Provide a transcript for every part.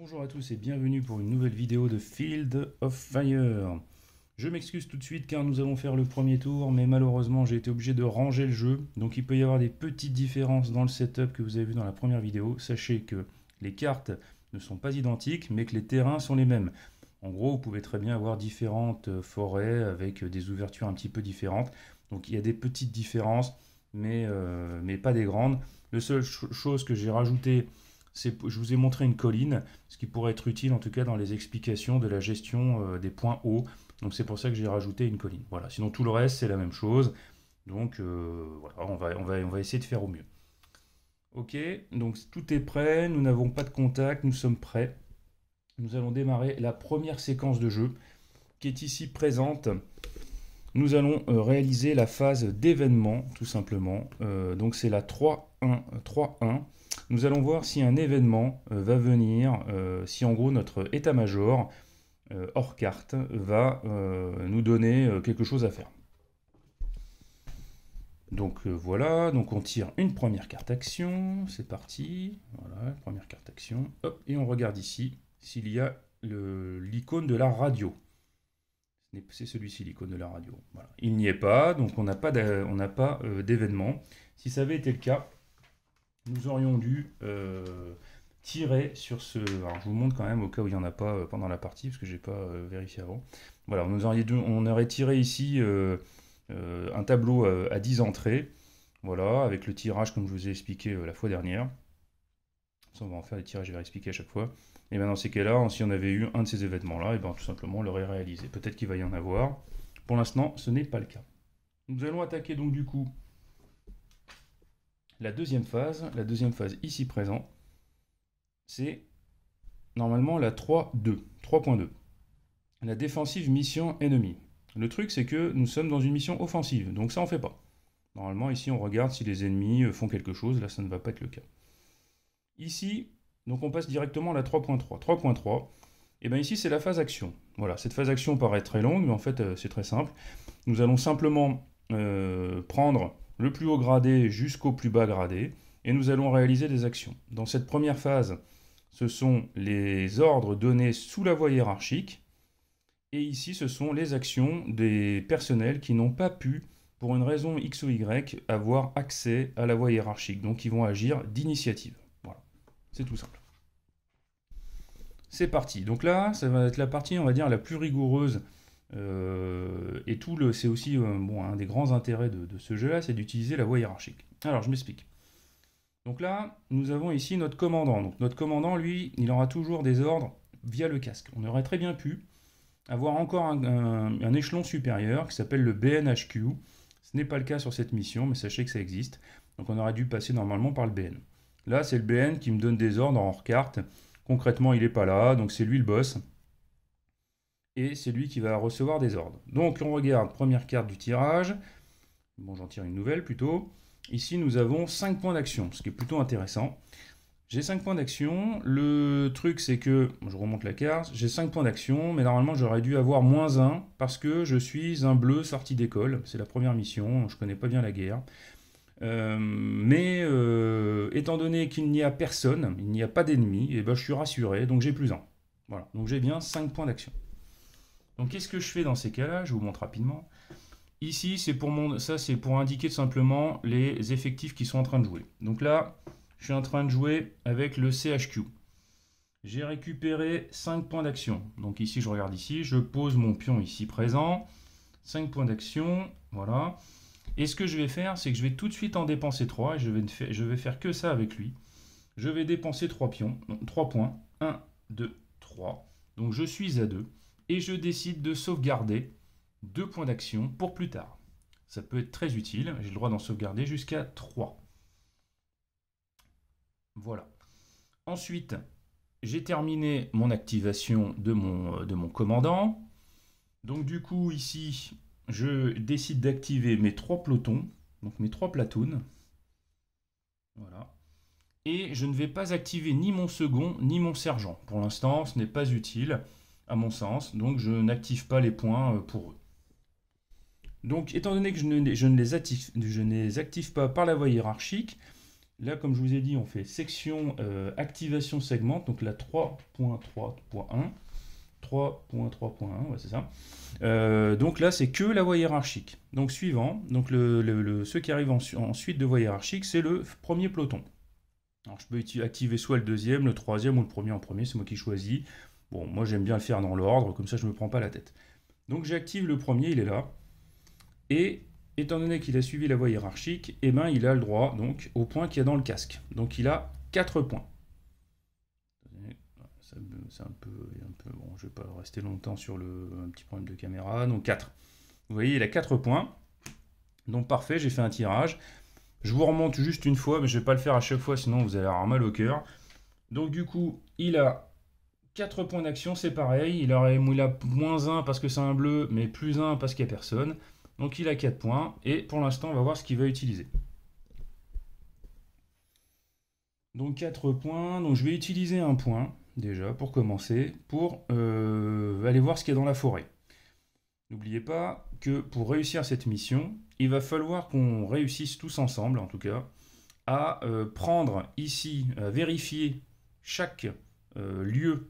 Bonjour à tous et bienvenue pour une nouvelle vidéo de Field of Fire. Je m'excuse tout de suite car nous allons faire le premier tour, mais malheureusement j'ai été obligé de ranger le jeu, donc il peut y avoir des petites différences dans le setup que vous avez vu dans la première vidéo. Sachez que les cartes ne sont pas identiques, mais que les terrains sont les mêmes. En gros, vous pouvez très bien avoir différentes euh, forêts avec euh, des ouvertures un petit peu différentes, donc il y a des petites différences, mais, euh, mais pas des grandes. La seule chose que j'ai rajoutée je vous ai montré une colline, ce qui pourrait être utile en tout cas dans les explications de la gestion euh, des points hauts. Donc c'est pour ça que j'ai rajouté une colline. Voilà, sinon tout le reste c'est la même chose. Donc euh, voilà, on va, on, va, on va essayer de faire au mieux. Ok, donc tout est prêt, nous n'avons pas de contact, nous sommes prêts. Nous allons démarrer la première séquence de jeu qui est ici présente. Nous allons euh, réaliser la phase d'événement tout simplement. donc c'est la 3-1. 3-1. Nous allons voir si un événement euh, va venir, euh, si en gros notre état-major euh, hors carte va nous donner quelque chose à faire. Donc voilà, donc on tire une première carte action, c'est parti, voilà, première carte action, hop, et on regarde ici s'il y a l'icône de la radio. C'est celui-ci l'icône de la radio. Il n'y est pas, donc on n'a pas d'événement. Si ça avait été le cas, nous aurions dû euh, tirer sur ce. Alors, je vous montre quand même au cas où il n'y en a pas euh, pendant la partie, parce que je n'ai pas euh, vérifié avant. Voilà, on, nous aurait, on aurait tiré ici un tableau à, 10 entrées, voilà, avec le tirage comme je vous ai expliqué la fois dernière. Ça, on va en faire des tirages, je vais expliquer à chaque fois. Et bien dans ces cas-là, si on avait eu un de ces événements-là, et ben, tout simplement on l'aurait réalisé. Peut-être qu'il va y en avoir. Pour l'instant, ce n'est pas le cas. Nous allons attaquer donc du coup la deuxième phase, la deuxième phase ici présent, c'est normalement la 3 3.2. La défensive mission ennemie. Le truc, c'est que nous sommes dans une mission offensive, donc ça, on fait pas. Normalement, ici, on regarde si les ennemis euh, font quelque chose. Là, ça ne va pas être le cas. Ici, donc on passe directement à la 3.3. 3.3, et bien ici, c'est la phase action. Voilà, cette phase action paraît très longue, mais en fait, euh, c'est très simple. Nous allons simplement euh, prendre le plus haut gradé jusqu'au plus bas gradé, et nous allons réaliser des actions. Dans cette première phase, ce sont les ordres donnés sous la voie hiérarchique, et ici ce sont les actions des personnels qui n'ont pas pu, pour une raison X ou Y, avoir accès à la voie hiérarchique, donc ils vont agir d'initiative. Voilà, c'est tout simple. C'est parti. Donc là, ça va être la partie, on va dire, la plus rigoureuse euh, et tout le, c'est aussi euh, un des grands intérêts de, ce jeu-là, c'est d'utiliser la voie hiérarchique. Alors je m'explique. Donc là, nous avons ici notre commandant. Donc notre commandant, lui, il aura toujours des ordres via le casque. On aurait très bien pu avoir encore un, échelon supérieur qui s'appelle le BNHQ. Ce n'est pas le cas sur cette mission, mais sachez que ça existe. Donc on aurait dû passer normalement par le BN. Là, c'est le BN qui me donne des ordres en hors-carte. Concrètement, il n'est pas là, donc c'est lui le boss et c'est lui qui va recevoir des ordres. Donc on regarde première carte du tirage. Bon, j'en tire une nouvelle plutôt. Ici, nous avons 5 points d'action, ce qui est plutôt intéressant. J'ai 5 points d'action. Le truc, c'est que, je remonte la carte, j'ai 5 points d'action, mais normalement, j'aurais dû avoir moins 1 parce que je suis un bleu sorti d'école. C'est la première mission, je connais pas bien la guerre. Euh, mais euh, étant donné qu'il n'y a personne, il n'y a pas d'ennemi, et eh ben, je suis rassuré, donc j'ai plus 1. Voilà, donc j'ai bien 5 points d'action. Donc qu'est-ce que je fais dans ces cas-là Je vous montre rapidement. Ici, c'est pour mon... pour indiquer tout simplement les effectifs qui sont en train de jouer. Donc là, je suis en train de jouer avec le CHQ. J'ai récupéré 5 points d'action. Donc ici, je regarde ici, je pose mon pion ici présent. 5 points d'action, voilà. Et ce que je vais faire, c'est que je vais tout de suite en dépenser 3. Et je vais, faire, je vais faire que ça avec lui. Je vais dépenser 3 pions, donc 3 points. 1, 2, 3. Donc je suis à 2 et je décide de sauvegarder deux points d'action pour plus tard. Ça peut être très utile, j'ai le droit d'en sauvegarder jusqu'à 3. Voilà. Ensuite, j'ai terminé mon activation de mon, de mon commandant. Donc du coup, ici, je décide d'activer mes trois pelotons, donc mes trois platoons. Voilà. Et je ne vais pas activer ni mon second, ni mon sergent. Pour l'instant, ce n'est pas utile à mon sens, donc je n'active pas les points euh, pour eux. Donc étant donné que je ne, les, active, je ne active pas par la voie hiérarchique, là comme je vous ai dit on fait section euh, activation segment, donc la 3.3.1. 3.3.1, ouais, c'est ça. Euh, donc là, c'est que la voie hiérarchique. Donc suivant, donc le, le, ceux qui arrive ensuite de voie hiérarchique, c'est le premier peloton. Alors je peux activer soit le deuxième, le troisième ou le premier en premier, c'est moi qui choisis. Bon, moi j'aime bien le faire dans l'ordre, comme ça je ne me prends pas la tête. Donc j'active le premier, il est là. Et étant donné qu'il a suivi la voie hiérarchique, et eh ben, il a le droit donc au point qu'il y a dans le casque. Donc il a 4 points. C'est un peu, Bon, je ne vais pas rester longtemps sur le petit problème de caméra. Donc 4. Vous voyez, il a 4 points. Donc parfait, j'ai fait un tirage. Je vous remonte juste une fois, mais je ne vais pas le faire à chaque fois, sinon vous allez avoir mal au cœur. Donc du coup, il a 4 points d'action, c'est pareil. Il aurait moins 1 parce que c'est un bleu, mais plus 1 parce qu'il n'y a personne. Donc il a 4 points. Et pour l'instant, on va voir ce qu'il va utiliser. Donc 4 points. Donc je vais utiliser un point, déjà, pour commencer, pour euh, aller voir ce qu'il y a dans la forêt. N'oubliez pas que pour réussir cette mission, il va falloir qu'on réussisse tous ensemble, en tout cas, à euh, prendre ici, à vérifier chaque euh, lieu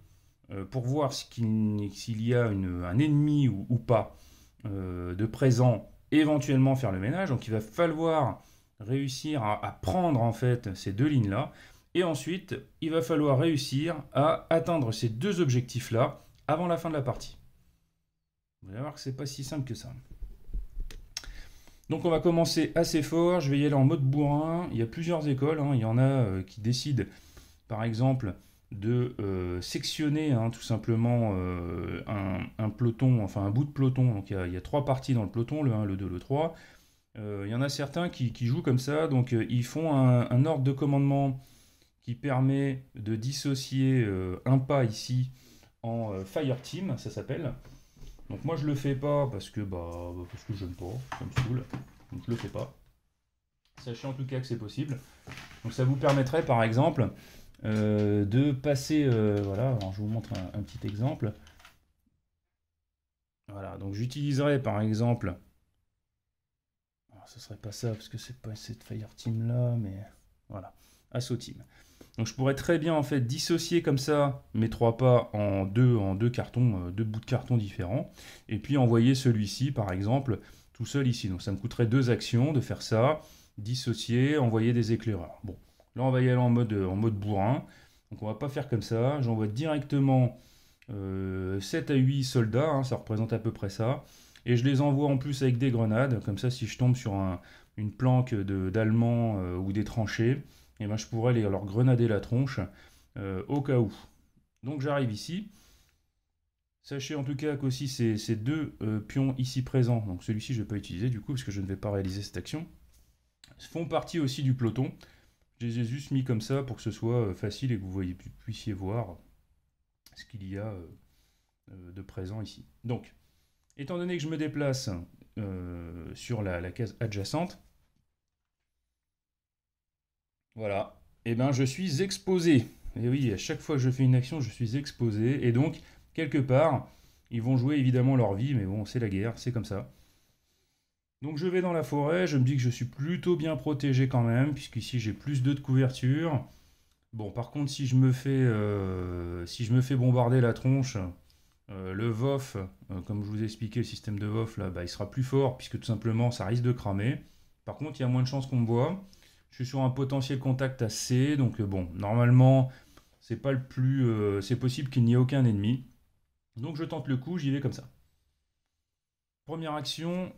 euh, pour voir s'il y a un ennemi ou, pas euh, de présent, éventuellement faire le ménage. Donc il va falloir réussir à, prendre en fait ces deux lignes-là. Et ensuite, il va falloir réussir à atteindre ces deux objectifs-là avant la fin de la partie. Vous allez voir que c'est pas si simple que ça. Donc on va commencer assez fort, je vais y aller en mode bourrin. Il y a plusieurs écoles, hein. il y en a euh, qui décident par exemple de euh, sectionner hein, tout simplement euh, un, peloton, enfin un bout de peloton. Donc il y, a trois parties dans le peloton, le 1, le 2, le 3. Euh, il y en a certains qui, jouent comme ça, donc ils font un, ordre de commandement qui permet de dissocier un pas ici en fire team, ça s'appelle. Donc moi je le fais pas parce que bah parce que j'aime pas, ça me saoule, donc je le fais pas. Sachez en tout cas que c'est possible. Donc ça vous permettrait par exemple euh, de passer, euh, voilà, je vous montre un, petit exemple. Voilà, donc j'utiliserai par exemple, ce serait pas ça parce que c'est pas cette Fireteam là, mais voilà, AssoTeam Team. Donc je pourrais très bien en fait dissocier comme ça mes trois pas en deux, en deux cartons, euh, deux bouts de carton différents, et puis envoyer celui-ci par exemple tout seul ici. Donc ça me coûterait deux actions de faire ça, dissocier, envoyer des éclaireurs. Bon, Là, on va y aller en mode, en mode bourrin. Donc, on ne va pas faire comme ça. J'envoie directement 7 euh, à 8 soldats. Hein, ça représente à peu près ça. Et je les envoie en plus avec des grenades. Comme ça, si je tombe sur une planque d'Allemands euh, ou des tranchées, eh ben, je pourrais les, leur grenader la tronche euh, au cas où. Donc, j'arrive ici. Sachez en tout cas qu'aussi ces, ces deux pions ici présents, donc celui-ci je ne vais pas utiliser du coup parce que je ne vais pas réaliser cette action, font partie aussi du peloton. Je les juste mis comme ça pour que ce soit euh, facile et que vous puissiez voir ce qu'il y a euh, euh, de présent ici. Donc, étant donné que je me déplace sur la, case adjacente, voilà, et eh ben je suis exposé. Et oui, à chaque fois que je fais une action, je suis exposé. Et donc, quelque part, ils vont jouer évidemment leur vie, mais bon, c'est la guerre, c'est comme ça. Donc je vais dans la forêt, je me dis que je suis plutôt bien protégé quand même, puisqu'ici j'ai plus de couverture. Bon, par contre, si je me fais, euh, si je me fais bombarder la tronche, euh, le VOF, euh, comme je vous ai expliqué, le système de VOF, là, bah, il sera plus fort, puisque tout simplement, ça risque de cramer. Par contre, il y a moins de chances qu'on me voit. Je suis sur un potentiel contact assez, donc bon, normalement, c'est pas le plus... c'est possible qu'il n'y ait aucun ennemi. Donc je tente le coup, j'y vais comme ça. Première action,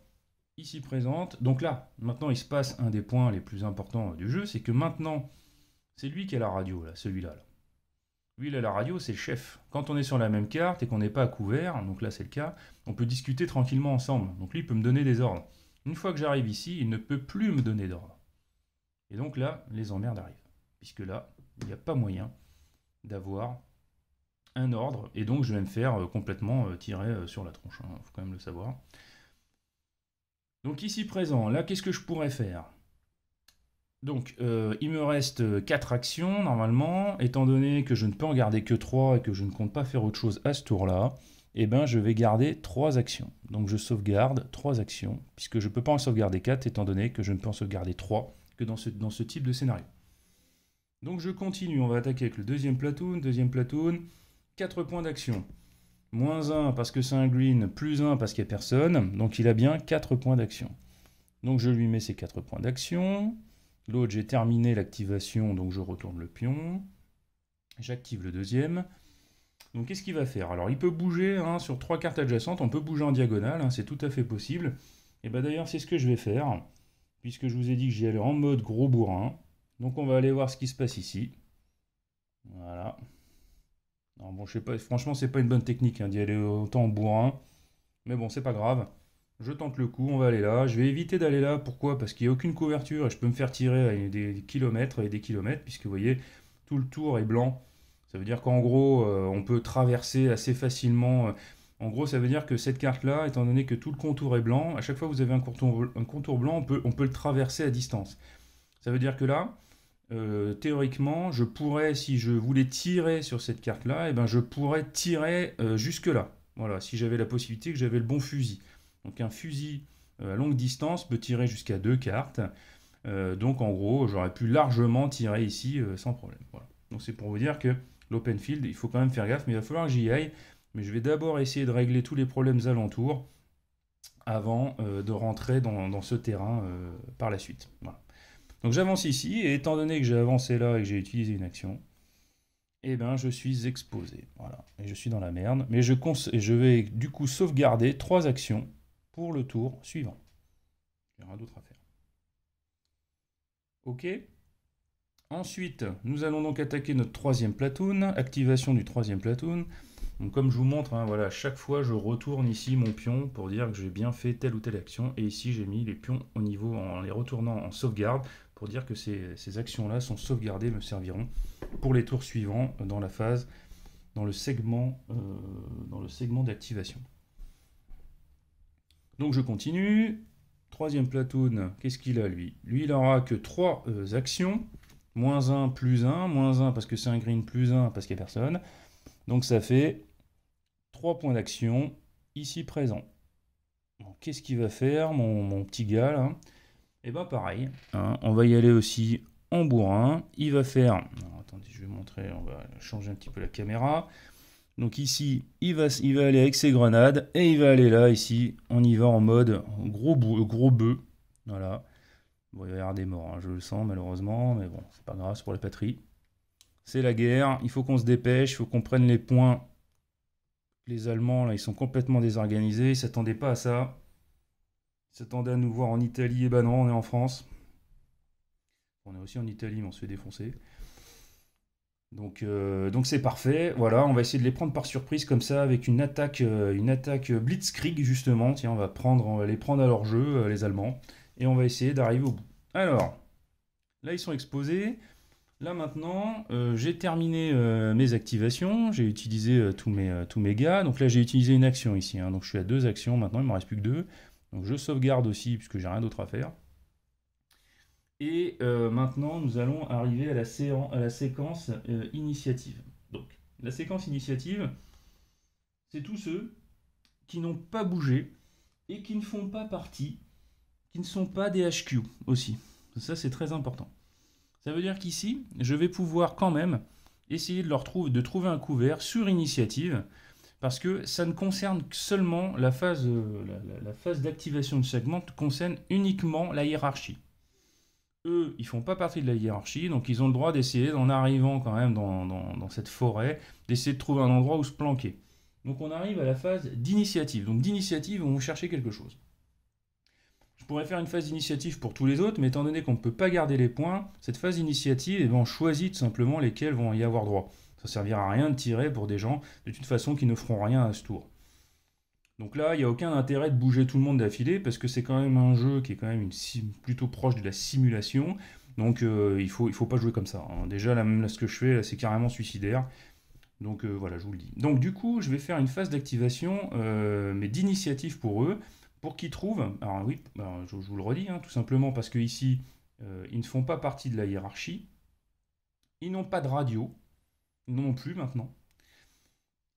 ici présente. Donc là, maintenant, il se passe un des points les plus importants du jeu, c'est que maintenant, c'est lui qui a la radio, là, celui-là. Là. Lui, il a la radio, c'est le chef. Quand on est sur la même carte et qu'on n'est pas couvert, donc là c'est le cas, on peut discuter tranquillement ensemble. Donc lui, il peut me donner des ordres. Une fois que j'arrive ici, il ne peut plus me donner d'ordre. Et donc là, les emmerdes arrivent. Puisque là, il n'y a pas moyen d'avoir un ordre. Et donc je vais me faire euh, complètement euh, tirer euh, sur la tronche. Il hein. faut quand même le savoir. Donc ici présent, là qu'est-ce que je pourrais faire donc, euh, il me reste 4 actions normalement. Étant donné que je ne peux en garder que 3 et que je ne compte pas faire autre chose à ce tour-là, et eh ben, je vais garder 3 actions. Donc, je sauvegarde 3 actions, puisque je ne peux pas en sauvegarder 4 étant donné que je ne peux en sauvegarder 3 que dans ce, dans ce type de scénario. Donc, je continue. On va attaquer avec le deuxième platoon. Deuxième platoon, 4 points d'action moins 1 parce que c'est un green, plus 1 parce qu'il n'y a personne, donc il a bien 4 points d'action. Donc je lui mets ces 4 points d'action. L'autre, j'ai terminé l'activation, donc je retourne le pion. J'active le deuxième. Donc qu'est-ce qu'il va faire Alors il peut bouger hein, sur trois cartes adjacentes, on peut bouger en diagonale, hein, c'est tout à fait possible. Et bah d'ailleurs c'est ce que je vais faire, puisque je vous ai dit que j'y allais en mode gros bourrin. Donc on va aller voir ce qui se passe ici. Voilà. Non, bon, je sais pas, franchement, c'est pas une bonne technique hein, d'y aller autant en bourrin. Mais bon, c'est pas grave. Je tente le coup, on va aller là. Je vais éviter d'aller là, pourquoi Parce qu'il n'y a aucune couverture et je peux me faire tirer à des kilomètres et des kilomètres, puisque vous voyez, tout le tour est blanc. Ça veut dire qu'en gros, euh, on peut traverser assez facilement. Euh, en gros, ça veut dire que cette carte-là, étant donné que tout le contour est blanc, à chaque fois que vous avez un contour, un contour blanc, peut, on peut le traverser à distance. Ça veut dire que là, euh, théoriquement, je pourrais, si je voulais tirer sur cette carte-là, et eh ben, je pourrais tirer euh, jusque-là. Voilà, si j'avais la possibilité que j'avais le bon fusil. Donc un fusil euh, à longue distance peut tirer jusqu'à deux cartes. donc en gros, j'aurais pu largement tirer ici sans problème. Donc c'est pour vous dire que l'open field, il faut quand même faire gaffe, mais il va falloir que j'y aille. Mais je vais d'abord essayer de régler tous les problèmes alentours avant de rentrer dans, dans ce terrain par la suite. Voilà. Donc j'avance ici, et étant donné que j'ai avancé là et que j'ai utilisé une action, eh ben je suis exposé. Voilà, et je suis dans la merde. Mais je, je vais du coup sauvegarder trois actions pour le tour suivant. Il y aura d'autres à faire. Ok Ensuite, nous allons donc attaquer notre troisième platoon, activation du troisième platoon. Donc comme je vous montre, à hein, voilà, chaque fois je retourne ici mon pion pour dire que j'ai bien fait telle ou telle action. Et ici j'ai mis les pions au niveau en les retournant en sauvegarde pour dire que ces, actions-là sont sauvegardées, me serviront pour les tours suivants dans la phase, dans le segment, euh, dans le segment d'activation. Donc je continue. Troisième platoon, qu'est-ce qu'il a lui Lui, il aura que trois euh, actions. Moins 1, plus 1, moins 1 parce que c'est un green, plus 1 parce qu'il n'y a personne. Donc ça fait trois points d'action ici présent. Qu'est-ce qu'il va faire, mon, mon, petit gars là et eh bah ben, pareil, ah, on va y aller aussi en bourrin. Il va faire. attendez, je vais montrer, on va changer un petit peu la caméra. Donc ici, il va, aller avec ses grenades et il va aller là, ici, on y va en mode gros, gros bœuf. Voilà. Bon, il va y avoir des morts, hein, je le sens malheureusement, mais bon, c'est pas grave, c'est pour la patrie. C'est la guerre, il faut qu'on se dépêche, il faut qu'on prenne les points. Les Allemands, là, ils sont complètement désorganisés, ils s'attendaient pas à ça s'attendaient à nous voir en Italie, et eh ben non, on est en France. On est aussi en Italie, mais on se fait défoncer. Donc euh, donc c'est parfait. Voilà, on va essayer de les prendre par surprise comme ça avec une attaque euh, une attaque blitzkrieg justement. Tiens, on va prendre les prendre à leur jeu euh, les Allemands et on va essayer d'arriver au bout. Alors là ils sont exposés. Là maintenant, j'ai terminé mes activations, j'ai utilisé tous, mes, tous mes gars, donc là j'ai utilisé une action ici, hein. donc je suis à deux actions maintenant, il me reste plus que deux. Donc je sauvegarde aussi puisque j'ai rien d'autre à faire. Et euh, maintenant, nous allons arriver à la, à la séquence euh, initiative. Donc, la séquence initiative, c'est tous ceux qui n'ont pas bougé et qui ne font pas partie, qui ne sont pas des HQ aussi. Ça, c'est très important. Ça veut dire qu'ici, je vais pouvoir quand même essayer de, leur trouver, de trouver un couvert sur initiative parce que ça ne concerne que seulement la phase, euh, la, phase d'activation du segment concerne uniquement la hiérarchie. Eux, ils ne font pas partie de la hiérarchie, donc ils ont le droit d'essayer, en arrivant quand même dans, cette forêt, d'essayer de trouver un endroit où se planquer. Donc on arrive à la phase d'initiative. Donc d'initiative, on va chercher quelque chose. Je pourrais faire une phase d'initiative pour tous les autres, mais étant donné qu'on ne peut pas garder les points, cette phase d'initiative, eh ben, on choisit tout simplement lesquels vont y avoir droit. Ça ne servira à rien de tirer pour des gens de toute façon qui ne feront rien à ce tour. Donc là, il n'y a aucun intérêt de bouger tout le monde d'affilée parce que c'est quand même un jeu qui est quand même plutôt proche de la simulation. Donc euh, il ne faut, il faut pas jouer comme ça. Hein. Déjà, là, ce que je fais, c'est carrément suicidaire. Donc euh, voilà, je vous le dis. Donc du coup, je vais faire une phase d'activation, euh, mais d'initiative pour eux, pour qu'ils trouvent. Alors oui, je, vous le redis, hein, tout simplement parce qu'ici, ici, ils ne font pas partie de la hiérarchie. Ils n'ont pas de radio, non plus maintenant.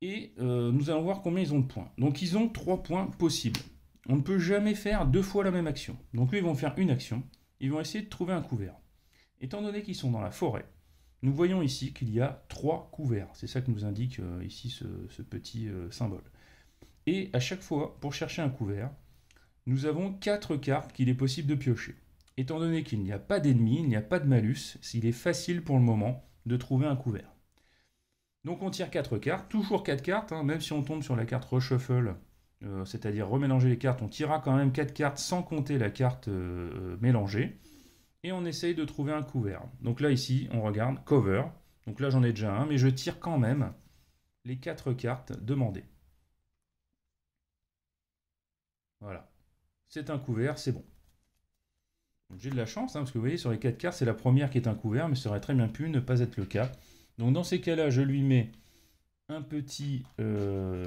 Et euh, nous allons voir combien ils ont de points. Donc ils ont 3 points possibles. On ne peut jamais faire deux fois la même action. Donc eux, ils vont faire une action. Ils vont essayer de trouver un couvert. Étant donné qu'ils sont dans la forêt, nous voyons ici qu'il y a trois couverts. C'est ça que nous indique euh, ici ce, petit euh, symbole. Et à chaque fois, pour chercher un couvert, nous avons quatre cartes qu'il est possible de piocher. Étant donné qu'il n'y a pas d'ennemis, il n'y a pas de malus, il est facile pour le moment de trouver un couvert. Donc on tire 4 cartes, toujours 4 cartes, hein. même si on tombe sur la carte reshuffle, euh, c'est-à-dire remélanger les cartes, on tirera quand même 4 cartes sans compter la carte euh, mélangée. Et on essaye de trouver un couvert. Donc là ici, on regarde cover. Donc là j'en ai déjà un, mais je tire quand même les 4 cartes demandées. Voilà. C'est un couvert, c'est bon. J'ai de la chance, hein, parce que vous voyez, sur les 4 cartes, c'est la première qui est un couvert, mais ça aurait très bien pu ne pas être le cas. Donc dans ces cas-là, je lui mets un petit, euh,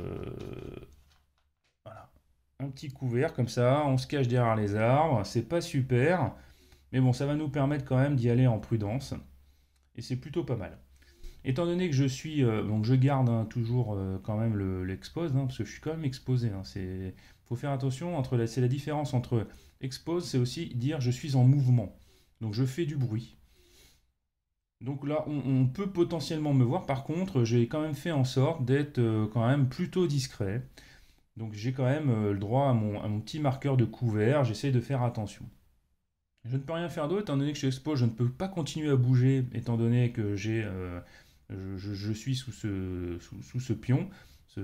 voilà, un petit couvert comme ça, on se cache derrière les arbres, c'est pas super, mais bon, ça va nous permettre quand même d'y aller en prudence, et c'est plutôt pas mal. Étant donné que je suis, euh, donc je garde hein, toujours euh, quand même l'expose, hein, parce que je suis quand même exposé. il hein, c'est, faut faire attention entre, c'est la différence entre expose, c'est aussi dire je suis en mouvement. Donc je fais du bruit. Donc là, on, peut potentiellement me voir. Par contre, j'ai quand même fait en sorte d'être euh, quand même plutôt discret. Donc j'ai quand même euh, le droit à mon, petit marqueur de couvert. J'essaie de faire attention. Je ne peux rien faire d'autre, étant donné que je suis expo, je ne peux pas continuer à bouger, étant donné que j'ai, euh, je, suis sous ce, sous, ce pion,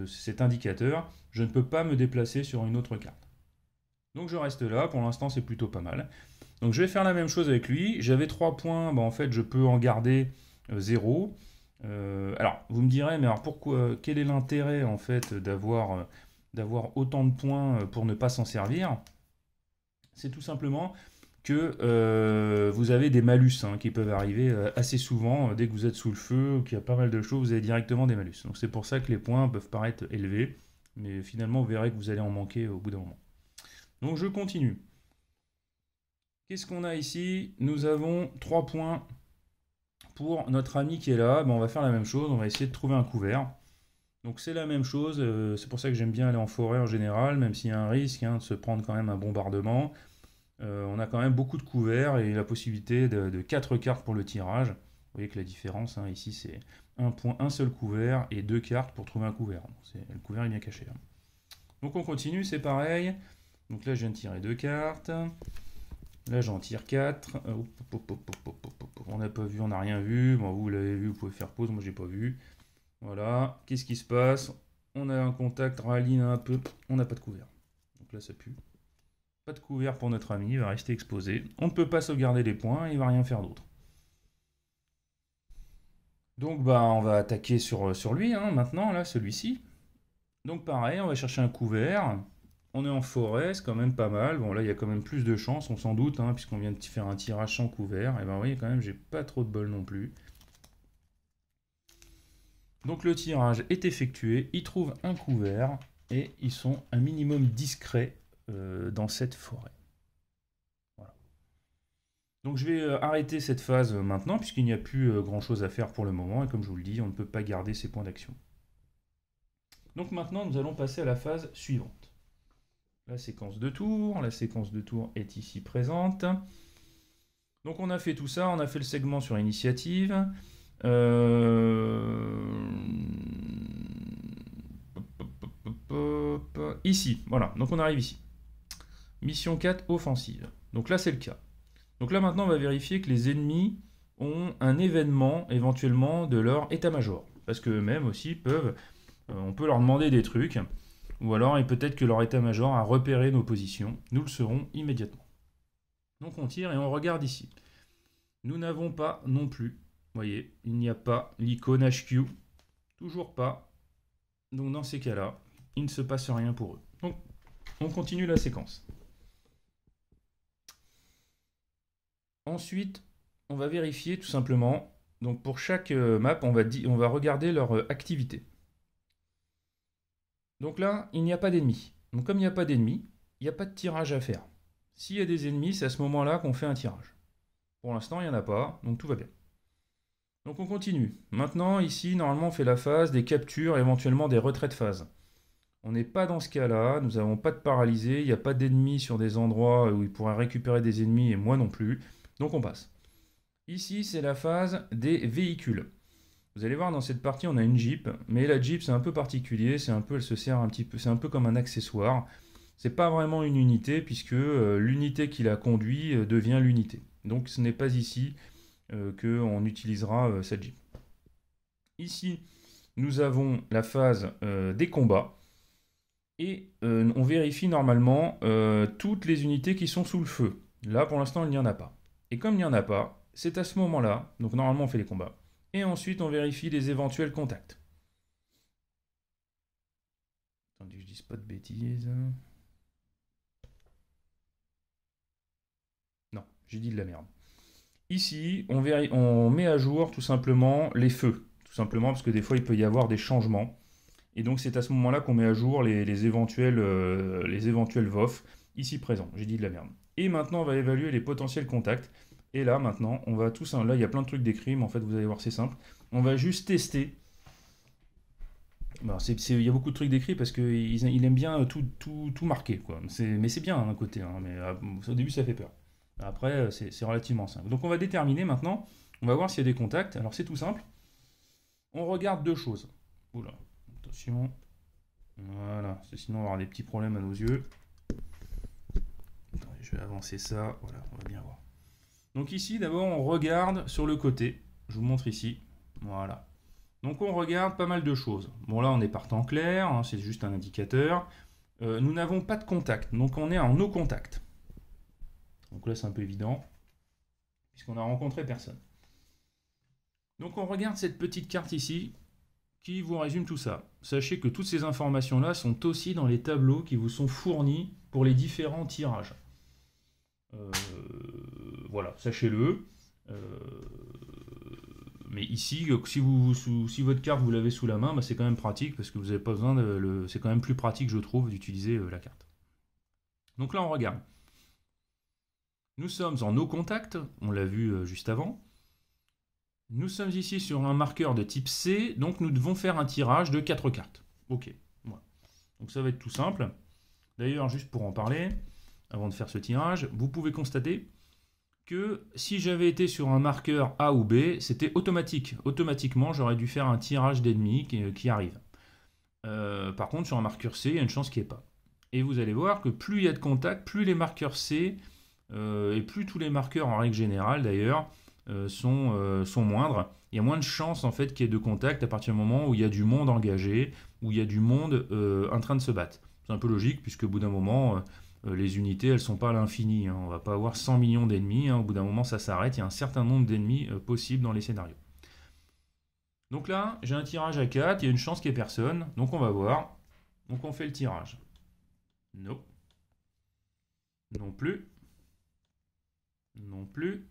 cet indicateur. Je ne peux pas me déplacer sur une autre carte. Donc je reste là, pour l'instant c'est plutôt pas mal. Donc je vais faire la même chose avec lui. J'avais 3 points, bah, en fait je peux en garder 0. Euh, euh, alors vous me direz, mais alors pourquoi, quel est l'intérêt en fait d'avoir euh, autant de points pour ne pas s'en servir C'est tout simplement que vous avez des malus hein, qui peuvent arriver assez souvent dès que vous êtes sous le feu qu'il y a pas mal de choses, vous avez directement des malus. Donc c'est pour ça que les points peuvent paraître élevés, mais finalement vous verrez que vous allez en manquer au bout d'un moment. Donc je continue. Qu'est-ce qu'on a ici Nous avons 3 points pour notre ami qui est là. on va faire la même chose, on va essayer de trouver un couvert. Donc c'est la même chose, euh, c'est pour ça que j'aime bien aller en forêt en général, même s'il y a un risque hein, de se prendre quand même un bombardement. Euh, on a quand même beaucoup de couverts et la possibilité de, de 4 cartes pour le tirage. Vous voyez que la différence hein, ici c'est un point, un seul couvert et deux cartes pour trouver un couvert. le couvert est bien caché. Hein. Donc on continue, c'est pareil. Donc là je viens de tirer deux cartes. Là, j'en tire 4. Euh, on n'a pas vu, on n'a rien vu. vous l'avez vu, vous pouvez faire pause. Moi, j'ai pas vu. Voilà. Qu'est-ce qui se passe On a un contact, raline un peu. On n'a pas de couvert. Donc là, ça pue. Pas de couvert pour notre ami. Il va rester exposé. On ne peut pas sauvegarder les points. Il va rien faire d'autre. Donc, bah, on va attaquer sur, sur lui hein, maintenant, là, celui-ci. Donc, pareil, on va chercher un couvert. On est en forêt, c'est quand même pas mal. Bon, là, il y a quand même plus de chance, on s'en doute, hein, puisqu'on vient de faire un tirage sans couvert. Et eh ben, vous voyez, quand même, j'ai pas trop de bol non plus. Donc, le tirage est effectué. Ils trouvent un couvert et ils sont un minimum discrets euh, dans cette forêt. Donc, je vais euh, arrêter cette phase euh, maintenant, puisqu'il n'y a plus grand chose à faire pour le moment. Et comme je vous le dis, on ne peut pas garder ces points d'action. Donc, maintenant, nous allons passer à la phase suivante la séquence de tour. La séquence de tour est ici présente. Donc on a fait tout ça, on a fait le segment sur initiative. Euh, ici, voilà, donc on arrive ici. Mission 4, offensive. Donc là c'est le cas. Donc là maintenant on va vérifier que les ennemis ont un événement éventuellement de leur état-major. Parce que même mêmes aussi peuvent, euh, on peut leur demander des trucs ou alors et peut-être que leur état-major a repéré nos positions, nous le serons immédiatement. Donc on tire et on regarde ici. Nous n'avons pas non plus, voyez, il n'y a pas l'icône HQ, toujours pas. Donc dans ces cas-là, il ne se passe rien pour eux. Donc on continue la séquence. Ensuite, on va vérifier tout simplement. Donc pour chaque euh, map, on va, on va regarder leur euh, activité. Donc là, il n'y a pas d'ennemis. Donc comme il n'y a pas d'ennemis, il n'y a pas de tirage à faire. S'il y a des ennemis, c'est à ce moment-là qu'on fait un tirage. Pour l'instant, il n'y en a pas, donc tout va bien. Donc on continue. Maintenant, ici, normalement, on fait la phase des captures, éventuellement des retraits de phase. On n'est pas dans ce cas-là, nous n'avons pas de paralysé, il n'y a pas d'ennemis sur des endroits où ils pourraient récupérer des ennemis et moi non plus, donc on passe. Ici, c'est la phase des véhicules. Vous allez voir dans cette partie on a une Jeep, mais la Jeep c'est un peu particulier, c'est un peu elle se sert un petit peu, c'est un peu comme un accessoire. C'est pas vraiment une unité puisque euh, l'unité qui la conduit euh, devient l'unité. Donc ce n'est pas ici euh, qu'on utilisera cette Jeep. Ici nous avons la phase des combats et on vérifie normalement toutes les unités qui sont sous le feu. Là pour l'instant il n'y en a pas. Et comme il n'y en a pas, c'est à ce moment-là, donc normalement on fait les combats et ensuite on vérifie les éventuels contacts. Attendez, je dis pas de bêtises. Non, j'ai dit de la merde. Ici, on, met à jour tout simplement les feux, tout simplement parce que des fois il peut y avoir des changements. Et donc c'est à ce moment-là qu'on met à jour les, éventuels, vofs les éventuels euh, ici présents. J'ai dit de la merde. Et maintenant, on va évaluer les potentiels contacts. Et là, maintenant, on va tous... Là, il y a plein de trucs d'écrit, mais en fait, vous allez voir, c'est simple. On va juste tester. Il y a beaucoup de trucs décrits parce qu'il aime bien tout, marquer. Mais c'est bien d'un côté, hein, mais euh, au début, ça fait peur. Après, euh, c'est relativement simple. Donc, on va déterminer maintenant. On va voir s'il y a des contacts. Alors, c'est tout simple. On regarde deux choses. Oula, attention. Voilà, sinon on va avoir des petits problèmes à nos yeux. je vais avancer ça. Voilà, on va bien voir. Donc ici, d'abord, on regarde sur le côté. Je vous montre ici. Voilà. Donc on regarde pas mal de choses. Bon là, on est partant clair, hein, c'est juste un indicateur. Euh, nous n'avons pas de contact, donc on est en no contact. Donc là, c'est un peu évident, puisqu'on n'a rencontré personne. Donc on regarde cette petite carte ici, qui vous résume tout ça. Sachez que toutes ces informations-là sont aussi dans les tableaux qui vous sont fournis pour les différents tirages. Euh, voilà, sachez-le. Euh, mais ici, euh, si, vous, si votre carte vous l'avez sous la main, bah, c'est quand même pratique parce que vous n'avez pas besoin de. Le... C'est quand même plus pratique, je trouve, d'utiliser euh, la carte. Donc là, on regarde. Nous sommes en eau contact, on l'a vu juste avant. Nous sommes ici sur un marqueur de type C, donc nous devons faire un tirage de 4 cartes. Ok, Donc ça va être tout simple. D'ailleurs, juste pour en parler, avant de faire ce tirage, vous pouvez constater que si j'avais été sur un marqueur A ou B, c'était automatique. Automatiquement, j'aurais dû faire un tirage d'ennemis qui, euh, arrive. Euh, par contre, sur un marqueur C, il y a une chance qui n'y pas. Et vous allez voir que plus il y a de contact plus les marqueurs C, euh, et plus tous les marqueurs en règle générale d'ailleurs, sont, sont moindres. Il y a moins de chances en fait qu'il y ait de contact à partir du moment où il y a du monde engagé, où il y a du monde en train de se battre. C'est un peu logique puisque au bout d'un moment euh, les unités, elles ne sont pas à l'infini. Hein. On ne va pas avoir 100 millions d'ennemis. Hein. Au bout d'un moment, ça s'arrête. Il y a un certain nombre d'ennemis euh, possibles dans les scénarios. Donc là, j'ai un tirage à 4. Il y a une chance qu'il n'y ait personne. Donc on va voir. Donc on fait le tirage. Non. Non plus. Non plus.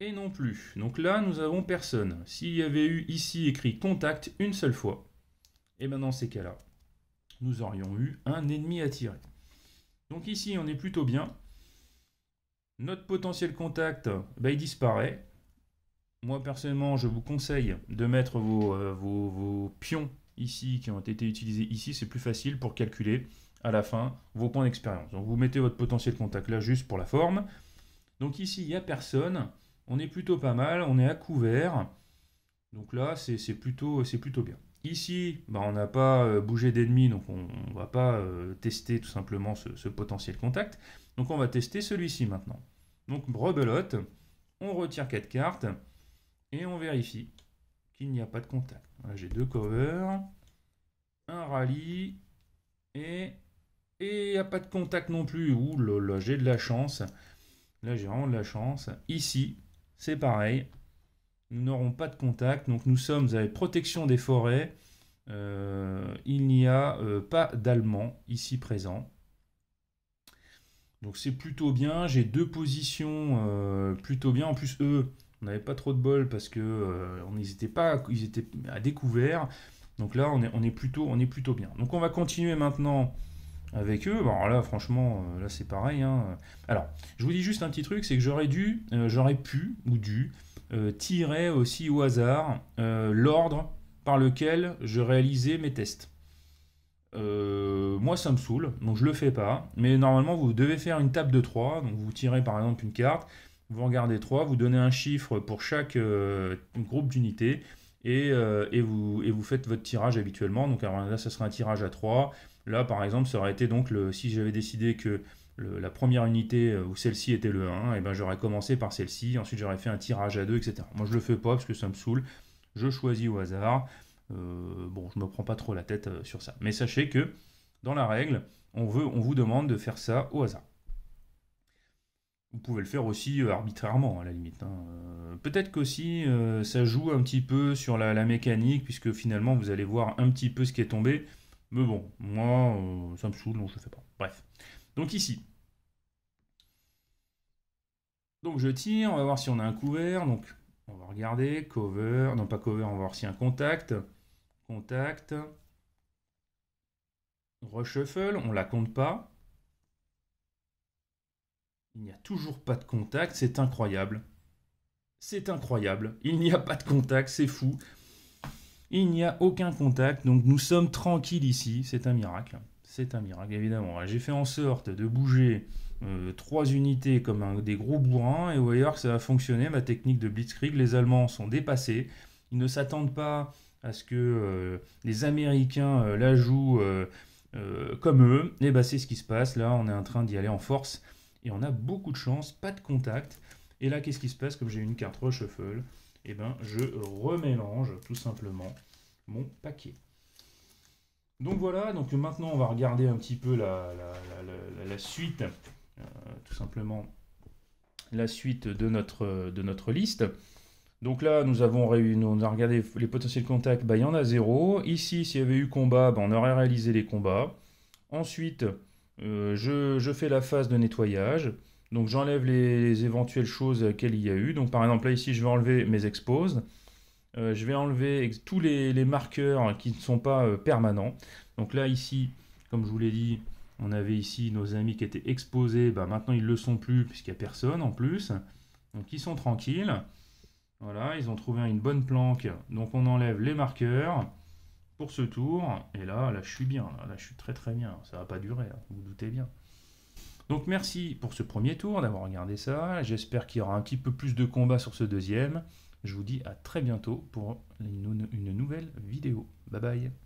Et non plus. Donc là, nous avons personne. S'il y avait eu ici écrit contact une seule fois, et eh maintenant, c'est ces cas-là, nous aurions eu un ennemi à tirer. Donc ici, on est plutôt bien. Notre potentiel contact, bah, il disparaît. Moi, personnellement, je vous conseille de mettre euh, vos, pions ici qui ont été utilisés ici. C'est plus facile pour calculer à la fin vos points d'expérience. Donc vous mettez votre potentiel contact là juste pour la forme. Donc ici, il n'y a personne. On est plutôt pas mal. On est à couvert. Donc là, c'est plutôt, plutôt bien. Ici, bah, on n'a pas euh, bougé d'ennemi, donc on ne va pas euh, tester tout simplement ce, potentiel contact. Donc on va tester celui-ci maintenant. Donc rebelote, on retire 4 cartes et on vérifie qu'il n'y a pas de contact. J'ai deux covers, un rallye et il n'y a pas de contact non plus. Ouh là là, j'ai de la chance. Là, j'ai vraiment de la chance. Ici, c'est pareil nous n'aurons pas de contact. Donc nous sommes avec protection des forêts. Euh, il n'y a euh, pas d'allemand ici présent. Donc c'est plutôt bien. J'ai deux positions euh, plutôt bien. En plus, eux, on n'avait pas trop de bol parce que on pas, ils étaient à découvert. Donc là, on est, on est, plutôt, on est plutôt bien. Donc on va continuer maintenant avec eux. Bon, là, franchement, là c'est pareil. Hein. Alors, je vous dis juste un petit truc, c'est que j'aurais dû, j'aurais pu ou dû euh, tirer aussi au hasard euh, l'ordre par lequel je réalisais mes tests. Euh, moi ça me saoule, donc je le fais pas. Mais normalement vous devez faire une table de 3, donc vous tirez par exemple une carte, vous regardez 3, vous donnez un chiffre pour chaque groupe d'unités et, vous, faites votre tirage habituellement. Donc alors là ça serait un tirage à 3. Là par exemple ça aurait été donc le, si j'avais décidé que la première unité euh, où celle-ci était le 1, et eh ben j'aurais commencé par celle-ci, ensuite j'aurais fait un tirage à 2, etc. Moi je le fais pas parce que ça me saoule, je choisis au hasard. Euh, bon, je me prends pas trop la tête euh, sur ça. Mais sachez que dans la règle, on, veut, on vous demande de faire ça au hasard. Vous pouvez le faire aussi arbitrairement, à la limite. Hein. Peut-être qu'aussi, ça joue un petit peu sur la, mécanique, puisque finalement, vous allez voir un petit peu ce qui est tombé. Mais bon, moi, ça me saoule, donc je ne fais pas. Bref. Donc ici. Donc je tire, on va voir si on a un couvert. Donc on va regarder, cover, non pas cover, on va voir si un contact. Contact. Reshuffle, on la compte pas. Il n'y a toujours pas de contact, c'est incroyable. C'est incroyable. Il n'y a pas de contact, c'est fou. Il n'y a aucun contact, donc nous sommes tranquilles ici, c'est un miracle c'est un miracle, évidemment. J'ai fait en sorte de bouger euh, trois unités comme des gros bourrins, et vous voyez que ça a fonctionné, ma technique de blitzkrieg. Les Allemands sont dépassés, ils ne s'attendent pas à ce que euh, les Américains euh, la jouent comme eux. Et eh bah ben, c'est ce qui se passe, là on est en train d'y aller en force, et on a beaucoup de chance, pas de contact. Et là qu'est-ce qui se passe Comme j'ai une carte reshuffle, et eh ben je remélange tout simplement mon paquet. Donc voilà, donc maintenant on va regarder un petit peu la, suite, euh, tout simplement la suite de notre, liste. Donc là, nous avons regardé les potentiels contacts, bah, il y en a zéro. Ici, s'il y avait eu combat, bah, on aurait réalisé les combats. Ensuite, euh, je, fais la phase de nettoyage. Donc j'enlève les, éventuelles choses qu'il y a eu. Donc par exemple là ici, je vais enlever mes exposes. Euh, je vais enlever tous les, marqueurs hein, qui ne sont pas euh, permanents. Donc là, ici, comme je vous l'ai dit, on avait ici nos amis qui étaient exposés. Bah, maintenant, ils ne le sont plus puisqu'il n'y a personne en plus. Donc ils sont tranquilles. Voilà, ils ont trouvé une bonne planque. Donc on enlève les marqueurs pour ce tour. Et là, là, je suis bien. Là, je suis très très bien. Ça va pas durer, hein, vous, vous doutez bien. Donc merci pour ce premier tour d'avoir regardé ça. J'espère qu'il y aura un petit peu plus de combat sur ce deuxième. Je vous dis à très bientôt pour une nouvelle vidéo. Bye bye